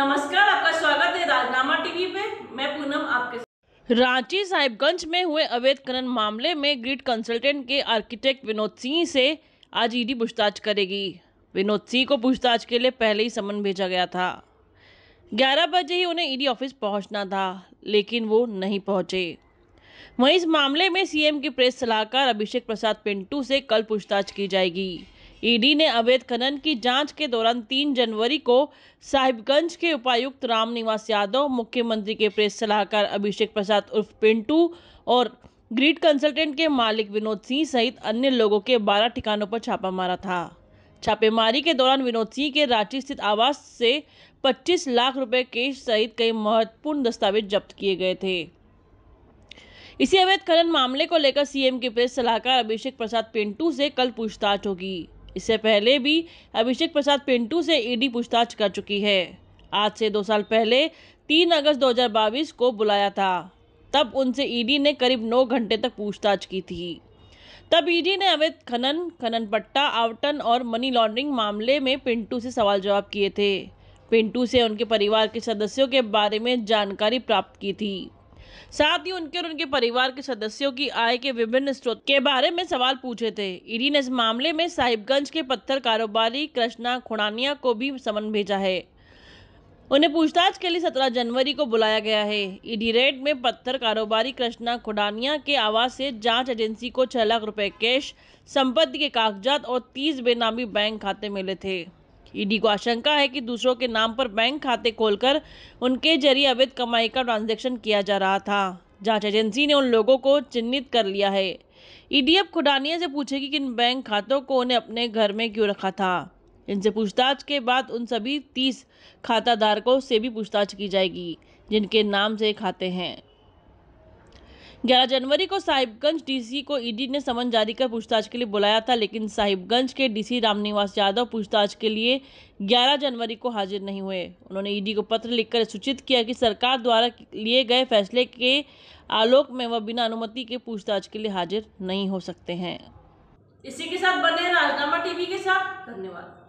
नमस्कार आपका स्वागत है राजनामा टीवी पे मैं पूनम आपके रांची साहिबगंज में हुए अवैध खनन मामले में ग्रिड कंसल्टेंट के आर्किटेक्ट विनोद सिंह से आज ईडी पूछताछ करेगी विनोद सिंह को पूछताछ के लिए पहले ही समन भेजा गया था 11 बजे ही उन्हें ईडी ऑफिस पहुंचना था लेकिन वो नहीं पहुंचे वहीं इस मामले में सीएम के प्रेस सलाहकार अभिषेक प्रसाद पिंटू से कल पूछताछ की जाएगी ईडी ने अवैध खनन की जांच के दौरान 3 जनवरी को साहिबगंज के उपायुक्त रामनिवास यादव मुख्यमंत्री के प्रेस सलाहकार अभिषेक प्रसाद उर्फ पिंटू और ग्रीड कंसल्टेंट के मालिक विनोद सिंह सहित अन्य लोगों के 12 ठिकानों पर छापा मारा था छापेमारी के दौरान विनोद सिंह के रांची स्थित आवास से 25 लाख रुपए केश सहित कई महत्वपूर्ण दस्तावेज जब्त किए गए थे इसी अवैध खनन मामले को लेकर सीएम के प्रेस सलाहकार अभिषेक प्रसाद पिंटू से कल पूछताछ होगी इससे पहले भी अभिषेक प्रसाद पिंटू से ईडी पूछताछ कर चुकी है आज से दो साल पहले तीन अगस्त दो को बुलाया था तब उनसे ईडी ने करीब नौ घंटे तक पूछताछ की थी तब ईडी ने अवैध खनन खनन पट्टा आवटन और मनी लॉन्ड्रिंग मामले में पिंटू से सवाल जवाब किए थे पिंटू से उनके परिवार के सदस्यों के बारे में जानकारी प्राप्त की थी साथ ही उनके और उनके परिवार के सदस्यों की आय के विभिन्न स्रोत के बारे में सवाल पूछे थे ईडी ने इस मामले में साहिबगंज के पत्थर कारोबारी कृष्णा खुड़ानिया को भी समन भेजा है उन्हें पूछताछ के लिए 17 जनवरी को बुलाया गया है ईडी रेड में पत्थर कारोबारी कृष्णा खुडानिया के आवास से जांच एजेंसी को छह लाख रुपए कैश संपत्ति के कागजात और 30 बेनामी बैंक खाते मिले थे ईडी को आशंका है कि दूसरों के नाम पर बैंक खाते खोलकर उनके जरिए अवैध कमाई का ट्रांजैक्शन किया जा रहा था जांच एजेंसी ने उन लोगों को चिन्हित कर लिया है ईडी अब खुडानिया से पूछेगी कि इन बैंक खातों को उन्हें अपने घर में क्यों रखा था इनसे पूछताछ के बाद उन सभी तीस खाताधारकों से भी पूछताछ की जाएगी जिनके नाम से खाते हैं 11 जनवरी को साहिबगंज डीसी को ईडी ने समन जारी कर पूछताछ के लिए बुलाया था लेकिन साहिबगंज के डीसी रामनिवास यादव पूछताछ के लिए 11 जनवरी को हाजिर नहीं हुए उन्होंने ईडी को पत्र लिखकर सूचित किया कि सरकार द्वारा लिए गए फैसले के आलोक में वह बिना अनुमति के पूछताछ के लिए हाजिर नहीं हो सकते हैं इसी के साथ बने राजनामा टीवी के साथ धन्यवाद